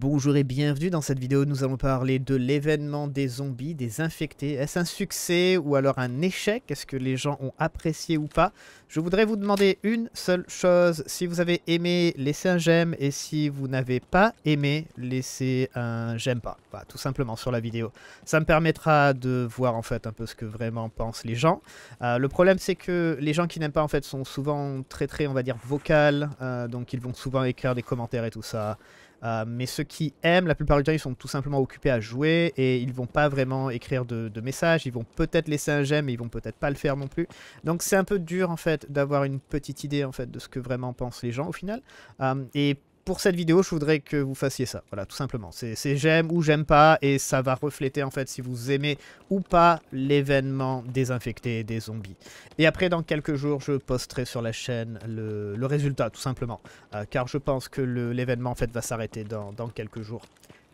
Bonjour et bienvenue dans cette vidéo, nous allons parler de l'événement des zombies, des infectés. Est-ce un succès ou alors un échec Est-ce que les gens ont apprécié ou pas Je voudrais vous demander une seule chose, si vous avez aimé, laissez un j'aime et si vous n'avez pas aimé, laissez un j'aime pas, tout simplement sur la vidéo. Ça me permettra de voir en fait un peu ce que vraiment pensent les gens. Euh, le problème c'est que les gens qui n'aiment pas en fait sont souvent très très on va dire vocal, euh, donc ils vont souvent écrire des commentaires et tout ça. Euh, mais ceux qui aiment, la plupart du temps, ils sont tout simplement occupés à jouer et ils vont pas vraiment écrire de, messages. Ils vont peut-être laisser un j'aime, mais ils vont peut-être pas le faire non plus. Donc c'est un peu dur en fait d'avoir une petite idée en fait de ce que vraiment pensent les gens au final. Euh, et pour cette vidéo, je voudrais que vous fassiez ça. Voilà, tout simplement. C'est j'aime ou j'aime pas, et ça va refléter en fait si vous aimez ou pas l'événement désinfecté des zombies. Et après, dans quelques jours, je posterai sur la chaîne le, résultat, tout simplement. Euh, car je pense que l'événement en fait va s'arrêter dans quelques jours.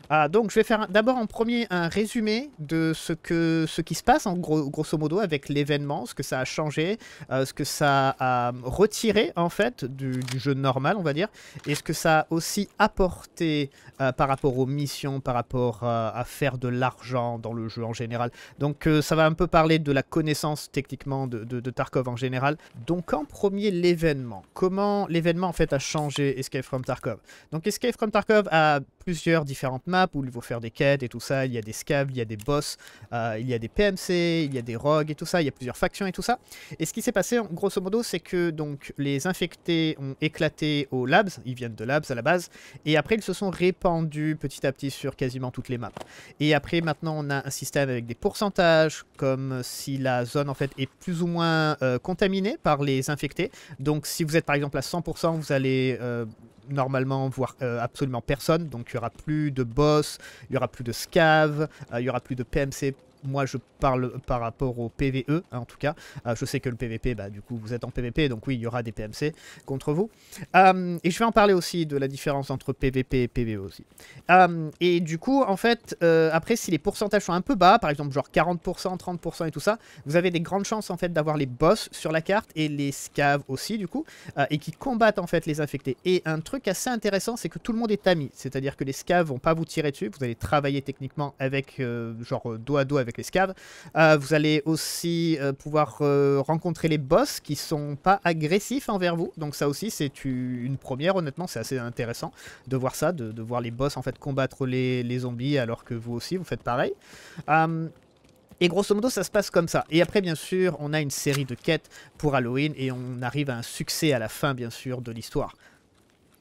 Ah, donc je vais faire d'abord en premier un résumé de ce, que, ce qui se passe en gros, grosso modo avec l'événement, ce que ça a changé, euh, ce que ça a retiré en fait du, jeu normal on va dire, et ce que ça a aussi apporté euh, par rapport aux missions, par rapport euh, à faire de l'argent dans le jeu en général. Donc ça va un peu parler de la connaissance techniquement de, de, de Tarkov en général. Donc en premier l'événement, comment l'événement en fait a changé Escape from Tarkov. Donc Escape from Tarkov a plusieurs différentes maps où il faut faire des quêtes et tout ça. Il y a des scabs il y a des boss, euh, il y a des PMC, il y a des rogues et tout ça. Il y a plusieurs factions et tout ça. Et ce qui s'est passé, grosso modo, c'est que donc les infectés ont éclaté au labs. Ils viennent de labs à la base. Et après, ils se sont répandus petit à petit sur quasiment toutes les maps. Et après, maintenant, on a un système avec des pourcentages, comme si la zone en fait est plus ou moins euh, contaminée par les infectés. Donc, si vous êtes par exemple à 100%, vous allez euh, normalement voir euh, absolument personne. Donc il n'y aura plus de boss, il n'y aura plus de scav, euh, il n'y aura plus de PMC moi je parle par rapport au PVE en tout cas. Euh, je sais que le PVP, bah, du coup vous êtes en PVP, donc oui il y aura des PMC contre vous. Euh, et je vais en parler aussi de la différence entre PVP et PVE aussi. Euh, et du coup en fait, après si les pourcentages sont un peu bas, par exemple genre 40%, 30% et tout ça, vous avez des grandes chances en fait d'avoir les boss sur la carte et les scaves aussi du coup, et qui combattent en fait les infectés. Et un truc assez intéressant c'est que tout le monde est ami, c'est-à-dire que les scaves vont pas vous tirer dessus, vous allez travailler techniquement avec genre doigt à dos avec avec euh, vous allez aussi euh, pouvoir euh, rencontrer les boss qui sont pas agressifs envers vous. Donc ça aussi c'est une première honnêtement, c'est assez intéressant de voir ça, de, voir les boss en fait combattre les, zombies alors que vous aussi vous faites pareil. Hum, et grosso modo, ça se passe comme ça. Et après, bien sûr, on a une série de quêtes pour Halloween et on arrive à un succès à la fin, bien sûr, de l'histoire.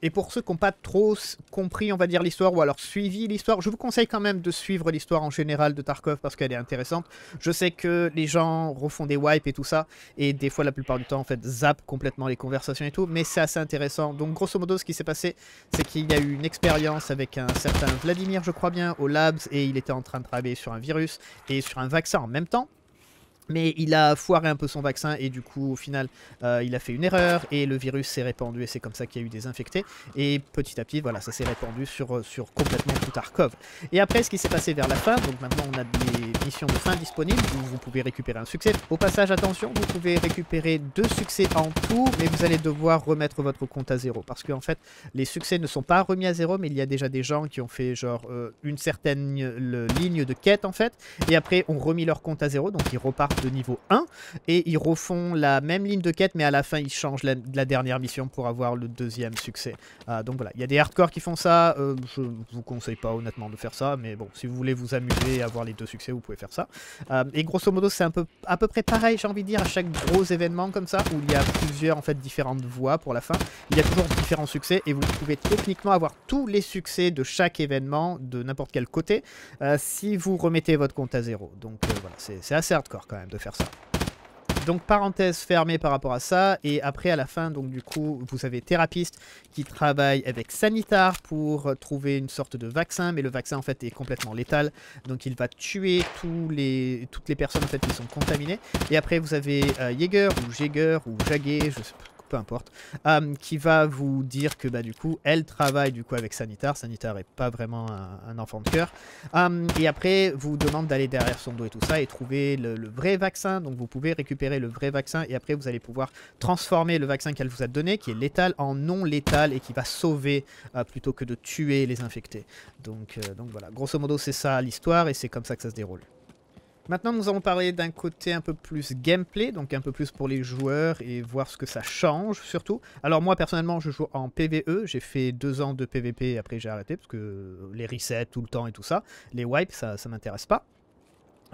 Et pour ceux qui n'ont pas trop compris, on va dire, l'histoire, ou alors suivi l'histoire, je vous conseille quand même de suivre l'histoire en général de Tarkov parce qu'elle est intéressante. Je sais que les gens refont des wipes et tout ça, et des fois, la plupart du temps, en fait, zappent complètement les conversations et tout, mais c'est assez intéressant. Donc, grosso modo, ce qui s'est passé, c'est qu'il y a eu une expérience avec un certain Vladimir, je crois bien, au Labs, et il était en train de travailler sur un virus et sur un vaccin en même temps. Mais il a foiré un peu son vaccin et du coup, au final, euh, il a fait une erreur et le virus s'est répandu et c'est comme ça qu'il y a eu des infectés. Et petit à petit, voilà, ça s'est répandu sur, euh, sur complètement tout Arkov Et après, ce qui s'est passé vers la fin, donc maintenant on a des missions de fin disponibles où vous pouvez récupérer un succès. Au passage, attention, vous pouvez récupérer deux succès en tout, mais vous allez devoir remettre votre compte à zéro. Parce qu'en fait, les succès ne sont pas remis à zéro, mais il y a déjà des gens qui ont fait genre euh, une certaine ligne de quête en fait. Et après, ont remis leur compte à zéro, donc ils repartent de niveau 1 et ils refont la même ligne de quête mais à la fin ils changent la, dernière mission pour avoir le deuxième succès. Euh, donc voilà, il y a des hardcore qui font ça, euh, je vous conseille pas honnêtement de faire ça mais bon si vous voulez vous amuser et avoir les deux succès vous pouvez faire ça. Euh, et grosso modo c'est un peu à peu près pareil j'ai envie de dire à chaque gros événement comme ça où il y a plusieurs en fait différentes voies pour la fin, il y a toujours différents succès et vous pouvez techniquement avoir tous les succès de chaque événement de n'importe quel côté euh, si vous remettez votre compte à zéro. Donc voilà, c'est assez hardcore quand même de faire ça. Donc parenthèse fermée par rapport à ça. Et après à la fin, donc du coup, vous avez Thérapiste qui travaille avec Sanitar pour trouver une sorte de vaccin. Mais le vaccin en fait est complètement létal. Donc il va tuer tous les, toutes les personnes en fait qui sont contaminées. Et après vous avez euh, Jaeger ou Jaeger ou Jaguer, je sais pas peu importe, euh, qui va vous dire que bah, du coup, elle travaille du coup avec Sanitar. Sanitar n'est pas vraiment un, enfant de cœur. Euh, et après, vous demande d'aller derrière son dos et tout ça et trouver le, vrai vaccin. Donc vous pouvez récupérer le vrai vaccin et après vous allez pouvoir transformer le vaccin qu'elle vous a donné, qui est létal, en non létal et qui va sauver euh, plutôt que de tuer les infectés. Donc, donc voilà, grosso modo c'est ça l'histoire et c'est comme ça que ça se déroule. Maintenant, nous allons parler d'un côté un peu plus gameplay, donc un peu plus pour les joueurs et voir ce que ça change surtout. Alors moi, personnellement, je joue en PvE. J'ai fait deux ans de PvP et après j'ai arrêté parce que les resets tout le temps et tout ça, les wipes, ça ça m'intéresse pas.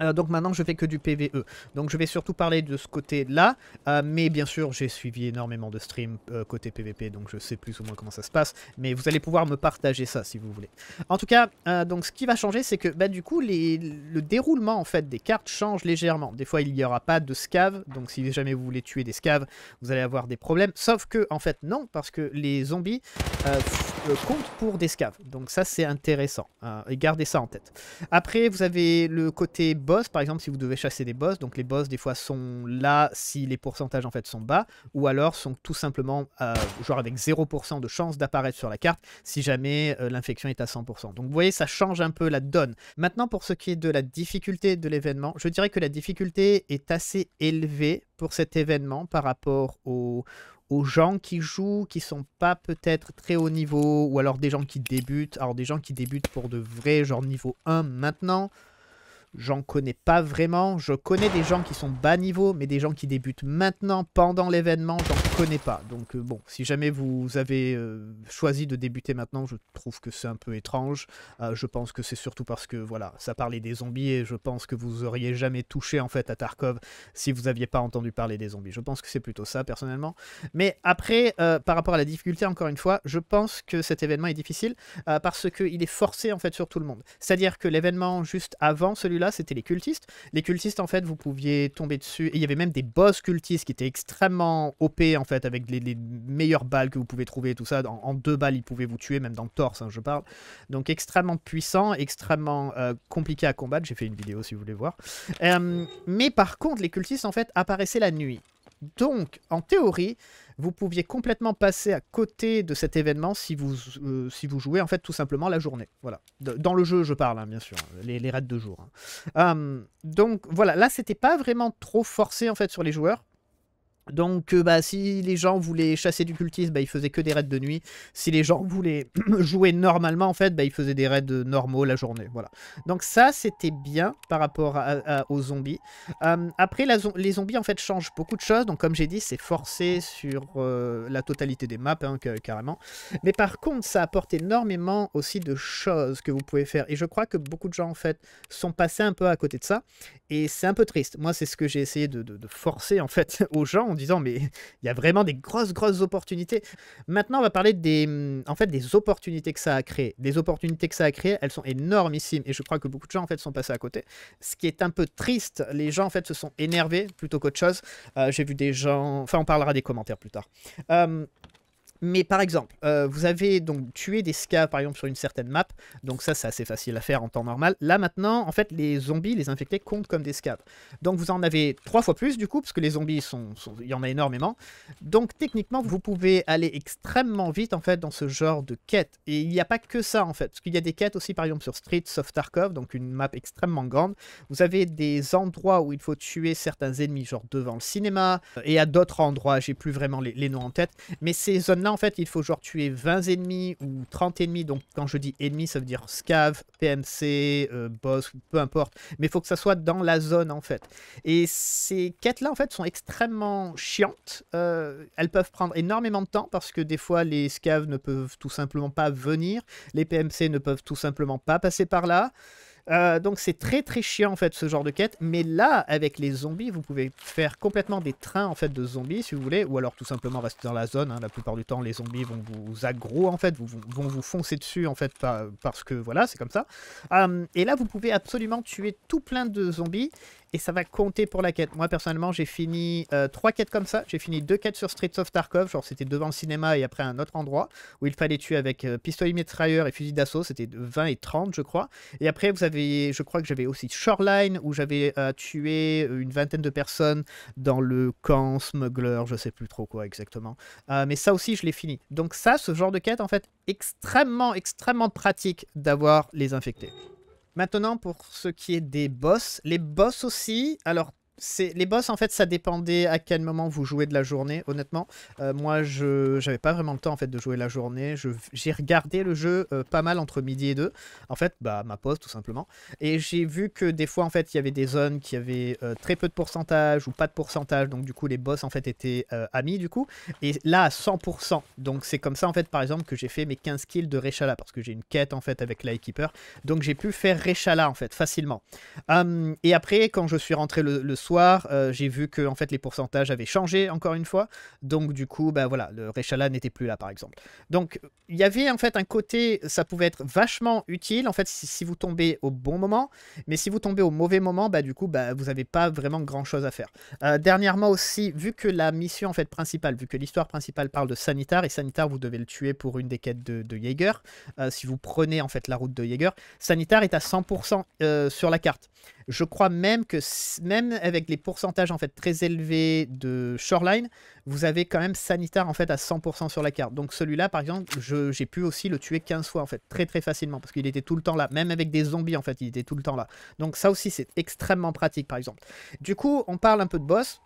Euh, donc maintenant, je fais que du PVE. Donc je vais surtout parler de ce côté-là, euh, mais bien sûr, j'ai suivi énormément de streams euh, côté PVP, donc je sais plus ou moins comment ça se passe, mais vous allez pouvoir me partager ça si vous voulez. En tout cas, donc ce qui va changer, c'est que bah, du coup, le déroulement en fait des cartes change légèrement. Des fois, il n'y aura pas de scaves, donc si jamais vous voulez tuer des scaves, vous allez avoir des problèmes. Sauf que, en fait, non, parce que les zombies comptent pour des scaves. Donc ça, c'est intéressant. Hein, et gardez ça en tête. Après, vous avez le côté boss, par exemple, si vous devez chasser des boss, donc les boss des fois sont là si les pourcentages en fait sont bas, ou alors sont tout simplement euh, genre avec 0% de chance d'apparaître sur la carte si jamais euh, l'infection est à 100%. Donc vous voyez, ça change un peu la donne. Maintenant, pour ce qui est de la difficulté de l'événement, je dirais que la difficulté est assez élevée pour cet événement par rapport aux gens qui jouent, qui sont pas peut-être très haut niveau, ou alors des gens qui débutent, alors des gens qui débutent pour de vrais genre niveau 1 maintenant, j'en connais pas vraiment. Je connais des gens qui sont bas niveau, mais des gens qui débutent maintenant, pendant l'événement, j'en connais pas. Donc euh, bon, si jamais vous avez euh, choisi de débuter maintenant, je trouve que c'est un peu étrange. Euh, je pense que c'est surtout parce que, voilà, ça parlait des zombies et je pense que vous auriez jamais touché en fait à Tarkov si vous aviez pas entendu parler des zombies. Je pense que c'est plutôt ça, personnellement. Mais après, par rapport à la difficulté, encore une fois, je pense que cet événement est difficile parce qu'il est forcé en fait sur tout le monde. C'est-à-dire que l'événement juste avant celui-là, c'était les cultistes. Les cultistes, en fait, vous pouviez tomber dessus. Et il y avait même des boss cultistes qui étaient extrêmement OP, en fait, avec les, meilleures balles que vous pouvez trouver, tout ça. En, deux balles, ils pouvaient vous tuer, même dans le torse, hein, je parle. Donc, extrêmement puissant, extrêmement euh, compliqué à combattre. J'ai fait une vidéo si vous voulez voir. Euh, mais par contre, les cultistes, en fait, apparaissaient la nuit. Donc, en théorie, vous pouviez complètement passer à côté de cet événement si vous, euh, si vous jouez en fait tout simplement la journée. Voilà. Dans le jeu, je parle, hein, bien sûr, les, les raids de jour. Hein. Euh, donc voilà, là, c'était pas vraiment trop forcé en fait sur les joueurs. Donc, euh, bah, si les gens voulaient chasser du cultisme, bah, ils faisaient que des raids de nuit. Si les gens voulaient jouer normalement, en fait, bah, ils faisaient des raids euh, normaux la journée. Voilà. Donc ça, c'était bien par rapport aux zombies. Hum, après, les zombies, en fait, changent beaucoup de choses. Donc, comme j'ai dit, c'est forcé sur euh, la totalité des maps, hein, carrément. Mais par contre, ça apporte énormément aussi de choses que vous pouvez faire. Et je crois que beaucoup de gens, en fait, sont passés un peu à côté de ça. Et c'est un peu triste. Moi, c'est ce que j'ai essayé de, de forcer, en fait, aux gens disant mais il y a vraiment des grosses grosses opportunités. Maintenant, on va parler des en fait des opportunités que ça a créé. Des opportunités que ça a créé, elles sont énormissimes et je crois que beaucoup de gens en fait sont passés à côté. Ce qui est un peu triste, les gens en fait se sont énervés plutôt qu'autre chose. Euh, j'ai vu des gens, enfin on parlera des commentaires plus tard. Euh... Mais par exemple, euh, vous avez donc tué des scavs par exemple sur une certaine map, donc ça c'est assez facile à faire en temps normal. Là maintenant, en fait, les zombies, les infectés comptent comme des scavs. Donc vous en avez trois fois plus du coup, parce que les zombies, sont, il y en a énormément. Donc techniquement, vous pouvez aller extrêmement vite en fait dans ce genre de quête. Et il n'y a pas que ça en fait, parce qu'il y a des quêtes aussi par exemple sur Streets of Tarkov, donc une map extrêmement grande. Vous avez des endroits où il faut tuer certains ennemis, genre devant le cinéma, euh, et à d'autres endroits, j'ai plus vraiment les, noms en tête, mais ces zones en fait, il faut genre tuer 20 ennemis ou 30 ennemis. Donc, quand je dis ennemis, ça veut dire scav, PMC, euh, boss, peu importe. Mais il faut que ça soit dans la zone, en fait. Et ces quêtes-là, en fait, sont extrêmement chiantes. Euh, elles peuvent prendre énormément de temps parce que des fois, les scav ne peuvent tout simplement pas venir. Les PMC ne peuvent tout simplement pas passer par là. Euh, donc c'est très très chiant en fait ce genre de quête. Mais là, avec les zombies, vous pouvez faire complètement des trains en fait de zombies si vous voulez. Ou alors tout simplement rester dans la zone. Hein. La plupart du temps, les zombies vont vous aggro en fait, vous, vont vous foncer dessus en fait parce que voilà, c'est comme ça. Hum, et là, vous pouvez absolument tuer tout plein de zombies et ça va compter pour la quête. Moi, personnellement, j'ai fini euh, trois quêtes comme ça. J'ai fini deux quêtes sur Streets of Tarkov, genre c'était devant le cinéma et après un autre endroit, où il fallait tuer avec euh, pistolet mitrailleur et fusil d'assaut, c'était 20 et 30, je crois. Et après, vous avez, je crois que j'avais aussi Shoreline, où j'avais euh, tué une vingtaine de personnes dans le camp smuggler, je sais plus trop quoi exactement. mais ça aussi, je l'ai fini. Donc ça, ce genre de quête, en fait, extrêmement, extrêmement pratique d'avoir les infectés. Maintenant, pour ce qui est des boss, les boss aussi, alors les boss, en fait, ça dépendait à quel moment vous jouez de la journée, honnêtement. Euh, moi, je j'avais pas vraiment le temps, en fait, de jouer la journée. J'ai regardé le jeu euh, pas mal entre midi et deux En fait, bah, ma pause, tout simplement. Et j'ai vu que des fois, en fait, il y avait des zones qui avaient euh, très peu de pourcentage ou pas de pourcentage. Donc, du coup, les boss, en fait, étaient amis, du coup. Et là, à 100%. Donc, c'est comme ça, en fait, par exemple, que j'ai fait mes 15 kills de Rechala, parce que j'ai une quête, en fait, avec l'Eyekeeper. Donc, j'ai pu faire Rechala, en fait, facilement. Hum, et après, quand je suis rentré le, le soir, soir, euh, j'ai vu que en fait les pourcentages avaient changé encore une fois. Donc du coup, ben voilà, le Rechala n'était plus là par exemple. Donc il y avait en fait un côté, ça pouvait être vachement utile en fait si, vous tombez au bon moment, mais si vous tombez au mauvais moment, bah du coup, bah, vous n'avez pas vraiment grand chose à faire. Euh, dernièrement aussi, vu que la mission en fait principale, vu que l'histoire principale parle de Sanitar et Sanitar vous devez le tuer pour une des quêtes de, Jaeger, euh, si vous prenez en fait la route de Jaeger, Sanitar est à 100% sur la carte. Je crois même que même avec les pourcentages en fait très élevés de Shoreline, vous avez quand même Sanitar en fait à 100% sur la carte. Donc celui-là par exemple, j'ai pu aussi le tuer 15 fois en fait très très facilement parce qu'il était tout le temps là, même avec des zombies en fait, il était tout le temps là. Donc ça aussi c'est extrêmement pratique par exemple. Du coup, on parle un peu de boss.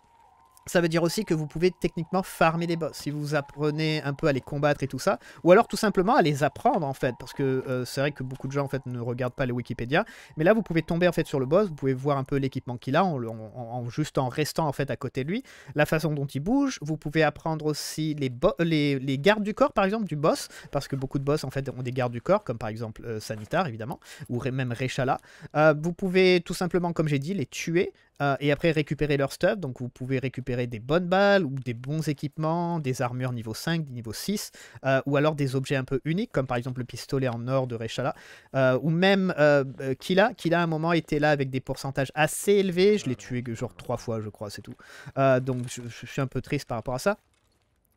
Ça veut dire aussi que vous pouvez techniquement farmer les boss si vous apprenez un peu à les combattre et tout ça, ou alors tout simplement à les apprendre en fait, parce que euh, c'est vrai que beaucoup de gens en fait ne regardent pas les Wikipédia, mais là vous pouvez tomber en fait sur le boss, vous pouvez voir un peu l'équipement qu'il a en, juste en restant en fait à côté de lui, la façon dont il bouge, vous pouvez apprendre aussi les, gardes du corps par exemple du boss, parce que beaucoup de boss en ont des gardes du corps, comme par exemple euh, Sanitar évidemment, ou même Rechala. Euh, vous pouvez tout simplement, comme j'ai dit, les tuer, euh, et après récupérer leur stuff, donc vous pouvez récupérer des bonnes balles ou des bons équipements, des armures niveau 5, niveau 6, euh, ou alors des objets un peu uniques, comme par exemple le pistolet en or de Rechala, euh, ou même Kila. Kila à un moment était là avec des pourcentages assez élevés, je l'ai tué genre trois fois je crois, c'est tout. donc je, suis un peu triste par rapport à ça.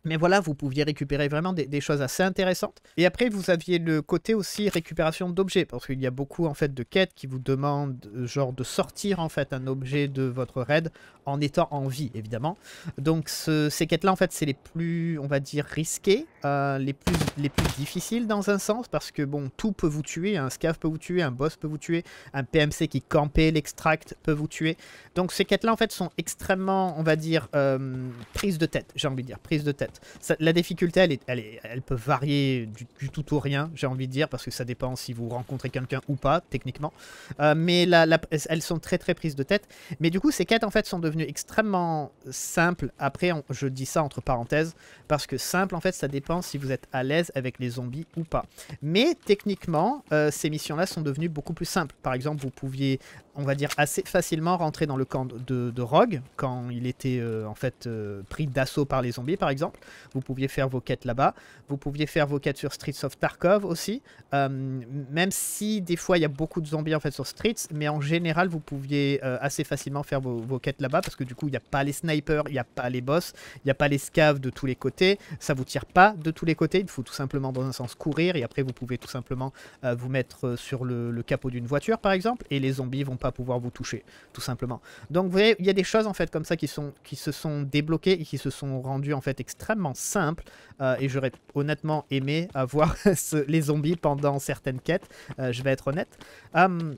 Mais voilà, vous pouviez récupérer vraiment des, choses assez intéressantes. Et après, vous aviez le côté aussi récupération d'objets, parce qu'il y a beaucoup en fait de quêtes qui vous demandent euh, genre de sortir en fait un objet de votre raid en étant en vie, évidemment. Donc ces quêtes-là, en fait, c'est les plus, on va dire, risquées, euh, les, plus, les plus difficiles dans un sens, parce que bon, tout peut vous tuer, un scav peut vous tuer, un boss peut vous tuer, un PMC qui campait l'extract peut vous tuer. Donc ces quêtes-là, en fait, sont extrêmement, on va dire, euh, prise de tête, j'ai envie de dire, prise de tête. la difficulté, elle, est, elle, elle peut varier du, tout au rien, j'ai envie de dire, parce que ça dépend si vous rencontrez quelqu'un ou pas, techniquement. Euh, mais la, elles sont très très prises de tête. Mais du coup, ces quêtes, en fait, sont devenues extrêmement simples. Après, je dis ça entre parenthèses, parce que simple, en fait, ça dépend si vous êtes à l'aise avec les zombies ou pas. Mais techniquement, euh, ces missions-là sont devenues beaucoup plus simples. Par exemple, vous pouviez on va dire, assez facilement rentrer dans le camp de, Rogue, quand il était euh, en fait euh, pris d'assaut par les zombies, par exemple. Vous pouviez faire vos quêtes là-bas. Vous pouviez faire vos quêtes sur Streets of Tarkov aussi. Euh, même si des fois, il y a beaucoup de zombies en fait sur Streets, mais en général, vous pouviez assez facilement faire vos, quêtes là-bas, parce que du coup, il n'y a pas les snipers, il n'y a pas les boss, il n'y a pas les scaves de tous les côtés. Ça vous tire pas de tous les côtés. Il faut tout simplement, dans un sens, courir, et après, vous pouvez tout simplement vous mettre sur le, capot d'une voiture, par exemple, et les zombies vont pouvoir vous toucher, tout simplement. Donc vous voyez, il y a des choses en fait comme ça qui, sont, qui se sont débloquées et qui se sont rendues en fait extrêmement simples. Euh, et j'aurais honnêtement aimé avoir les zombies pendant certaines quêtes, euh, je vais être honnête. Hum,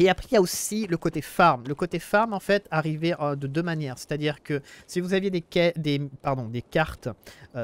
et après, il y a aussi le côté farm. Le côté farm, en fait, arrivait euh, de deux manières. C'est-à-dire que si vous aviez des, des, pardon, des cartes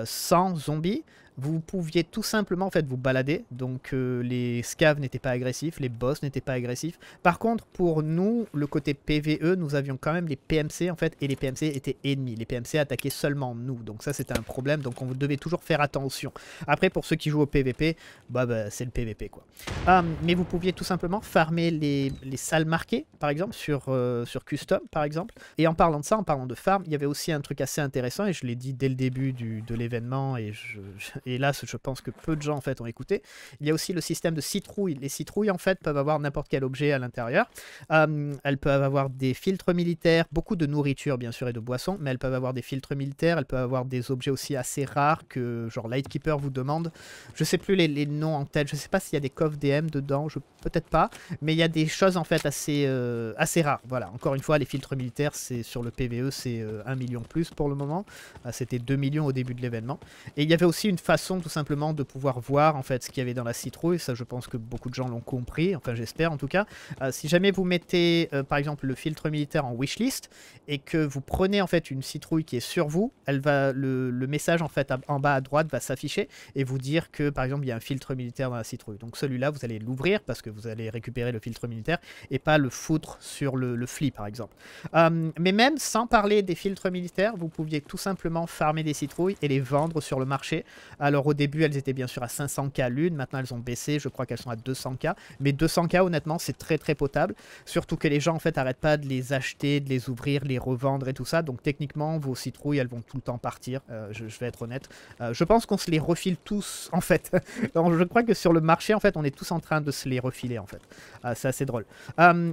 sans zombies, vous pouviez tout simplement en fait vous balader, donc euh, les scaves n'étaient pas agressifs, les boss n'étaient pas agressifs. Par contre, pour nous, le côté PVE, nous avions quand même les PMC en fait, et les PMC étaient ennemis. Les PMC attaquaient seulement nous, donc ça c'était un problème, donc on devait toujours faire attention. Après, pour ceux qui jouent au PVP, bah, bah, c'est le PVP quoi. Ah, mais vous pouviez tout simplement farmer les, les salles marquées, par exemple, sur, euh, sur Custom, par exemple. Et en parlant de ça, en parlant de farm, il y avait aussi un truc assez intéressant, et je l'ai dit dès le début de l'événement, et je, et là je pense que peu de gens en fait ont écouté. Il y a aussi le système de citrouilles. Les citrouilles en fait peuvent avoir n'importe quel objet à l'intérieur. Euh, elles peuvent avoir des filtres militaires, beaucoup de nourriture bien sûr et de boissons, mais elles peuvent avoir des filtres militaires, elles peuvent avoir des objets aussi assez rares que genre Lightkeeper vous demande. Je sais plus les, noms en tête, je sais pas s'il y a des coffres DM dedans, je peut-être pas, mais il y a des choses en fait assez, euh, assez rares. Voilà, encore une fois les filtres militaires c'est sur le PVE c'est 1 euh, million plus pour le moment, c'était 2 millions au début de l'événement. Et il y avait aussi une phase façon tout simplement de pouvoir voir en fait ce qu'il y avait dans la citrouille, ça je pense que beaucoup de gens l'ont compris, enfin j'espère en tout cas. Euh, si jamais vous mettez euh, par exemple le filtre militaire en wishlist et que vous prenez en fait une citrouille qui est sur vous, elle va le, message en fait en bas à droite va s'afficher et vous dire que par exemple il y a un filtre militaire dans la citrouille. Donc celui-là vous allez l'ouvrir parce que vous allez récupérer le filtre militaire et pas le foutre sur le, le par exemple. Euh, mais même sans parler des filtres militaires, vous pouviez tout simplement farmer des citrouilles et les vendre sur le marché. Alors au début, elles étaient bien sûr à 500K l'une, maintenant elles ont baissé, je crois qu'elles sont à 200K. Mais 200K, honnêtement, c'est très très potable. Surtout que les gens, en fait, n'arrêtent pas de les acheter, de les ouvrir, les revendre et tout ça. Donc techniquement, vos citrouilles, elles vont tout le temps partir, euh, je, vais être honnête. Euh, je pense qu'on se les refile tous, en fait. je crois que sur le marché, en fait, on est tous en train de se les refiler, en fait. Euh, c'est assez drôle.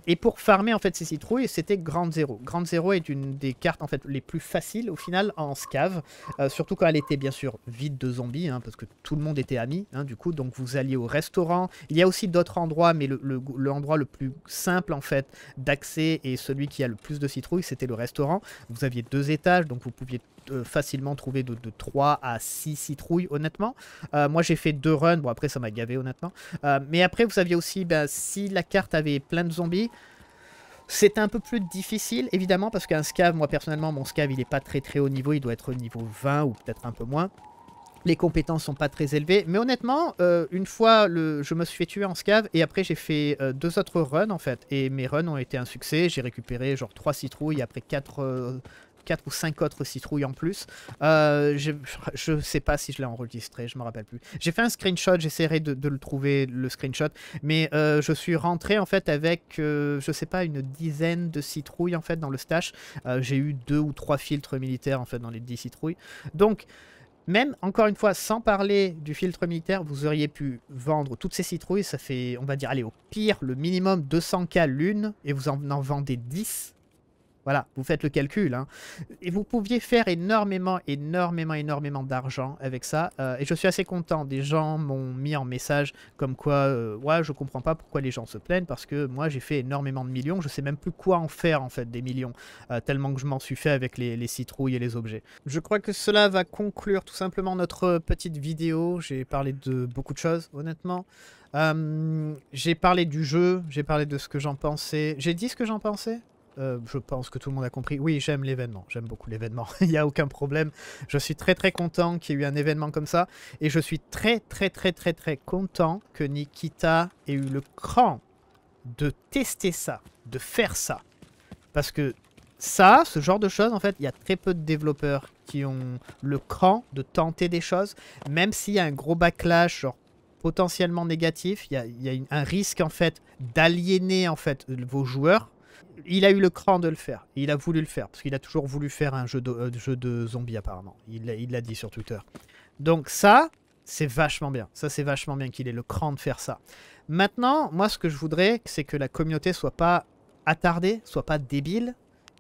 et pour farmer, en fait, ces citrouilles, c'était Grande Zero. Grande Zero est une des cartes, en fait, les plus faciles, au final, en scave. surtout quand elle était, bien sûr, vide de zombies Hein, parce que tout le monde était ami, hein, du coup, donc vous alliez au restaurant. Il y a aussi d'autres endroits, mais l'endroit le, le, plus simple, en fait, d'accès et celui qui a le plus de citrouilles, c'était le restaurant. Vous aviez deux étages, donc vous pouviez euh, facilement trouver de, 3 à 6 citrouilles, honnêtement. Euh, moi, j'ai fait deux runs, bon, après, ça m'a gavé, honnêtement. Euh, mais après, vous aviez aussi, ben, si la carte avait plein de zombies, C'est un peu plus difficile, évidemment, parce qu'un scav, moi personnellement, mon scav, il n'est pas très très haut niveau, il doit être niveau 20 ou peut-être un peu moins les compétences sont pas très élevées. Mais honnêtement, euh, une fois, le, je me suis fait tuer en scave et après j'ai fait euh, deux autres runs en fait. Et mes runs ont été un succès. J'ai récupéré genre trois citrouilles après quatre... Euh, quatre ou cinq autres citrouilles en plus. Je, je, sais pas si je l'ai enregistré, je me rappelle plus. J'ai fait un screenshot, j'essaierai de, de, le trouver, le screenshot, mais je suis rentré en fait avec, je sais pas, une dizaine de citrouilles en fait dans le stash. j'ai eu deux ou trois filtres militaires en fait dans les dix citrouilles. Donc, même, encore une fois, sans parler du filtre militaire, vous auriez pu vendre toutes ces citrouilles. Ça fait, on va dire, aller au pire, le minimum 200K l'une. Et vous en, en vendez 10. Voilà, vous faites le calcul. Hein. Et vous pouviez faire énormément, énormément, énormément d'argent avec ça. Euh, et je suis assez content. Des gens m'ont mis en message comme quoi, euh, ouais, je comprends pas pourquoi les gens se plaignent parce que moi j'ai fait énormément de millions. Je sais même plus quoi en faire en fait des millions, euh, tellement que je m'en suis fait avec les, citrouilles et les objets. Je crois que cela va conclure tout simplement notre petite vidéo. J'ai parlé de beaucoup de choses, honnêtement. j'ai parlé du jeu, j'ai parlé de ce que j'en pensais. J'ai dit ce que j'en pensais euh, je pense que tout le monde a compris. Oui, j'aime l'événement. J'aime beaucoup l'événement. Il n'y a aucun problème. Je suis très très content qu'il y ait eu un événement comme ça. Et je suis très très très très très content que Nikita ait eu le cran de tester ça, de faire ça. Parce que ça, ce genre de choses, en fait, il y a très peu de développeurs qui ont le cran de tenter des choses. Même s'il y a un gros backlash, genre potentiellement négatif, il y a, il y a un risque en fait d'aliéner en fait vos joueurs il a eu le cran de le faire. Il a voulu le faire, parce qu'il a toujours voulu faire un jeu de, euh, jeu de zombies, apparemment. Il l'a dit sur Twitter. Donc ça, c'est vachement bien. Ça, c'est vachement bien qu'il ait le cran de faire ça. Maintenant, moi, ce que je voudrais, c'est que la communauté soit pas attardée, soit pas débile.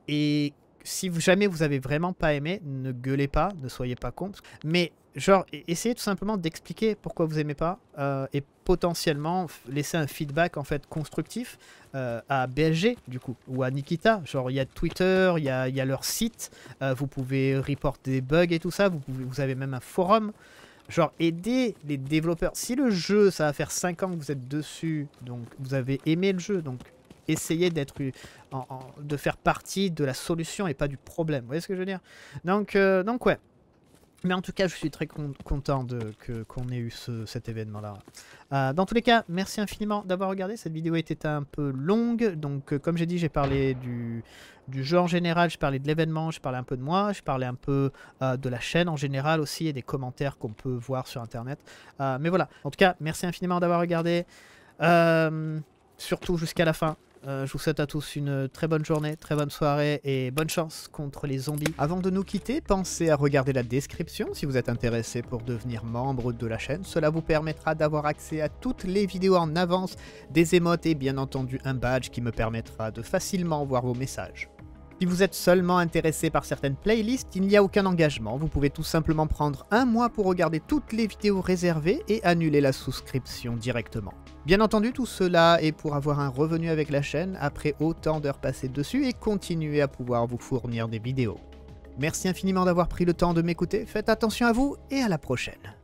Et si jamais vous avez vraiment pas aimé, ne gueulez pas, ne soyez pas con. Mais genre, e-, essayez tout simplement d'expliquer pourquoi vous aimez pas euh, et potentiellement laisser un feedback en fait constructif euh, à BLG du coup ou à Nikita. Genre, il y a Twitter, il y a, leur site, euh, vous pouvez reporter des bugs et tout ça, vous, vous avez même un forum. Genre, aider les développeurs. Si le jeu, ça va faire 5 ans que vous êtes dessus, donc vous avez aimé le jeu, donc essayez d'être de faire partie de la solution et pas du problème. Vous voyez ce que je veux dire donc, donc ouais. Mais en tout cas, je suis très content qu'on ait eu cet événement-là. Euh, dans tous les cas, merci infiniment d'avoir regardé. Cette vidéo était un peu longue. Donc, euh, comme j'ai dit, j'ai parlé du, du, jeu en général, j'ai parlé de l'événement, je parlais un peu de moi, je parlais un peu euh, de la chaîne en général aussi et des commentaires qu'on peut voir sur Internet. mais voilà, en tout cas, merci infiniment d'avoir regardé. surtout jusqu'à la fin. Euh, je vous souhaite à tous une très bonne journée, très bonne soirée et bonne chance contre les zombies. Avant de nous quitter, pensez à regarder la description si vous êtes intéressé pour devenir membre de la chaîne. Cela vous permettra d'avoir accès à toutes les vidéos en avance, des émotes et bien entendu un badge qui me permettra de facilement voir vos messages. Si vous êtes seulement intéressé par certaines playlists, il n'y a aucun engagement. Vous pouvez tout simplement prendre un mois pour regarder toutes les vidéos réservées et annuler la souscription directement. Bien entendu, tout cela est pour avoir un revenu avec la chaîne après autant d'heures passées dessus et continuer à pouvoir vous fournir des vidéos. Merci infiniment d'avoir pris le temps de m'écouter, faites attention à vous et à la prochaine.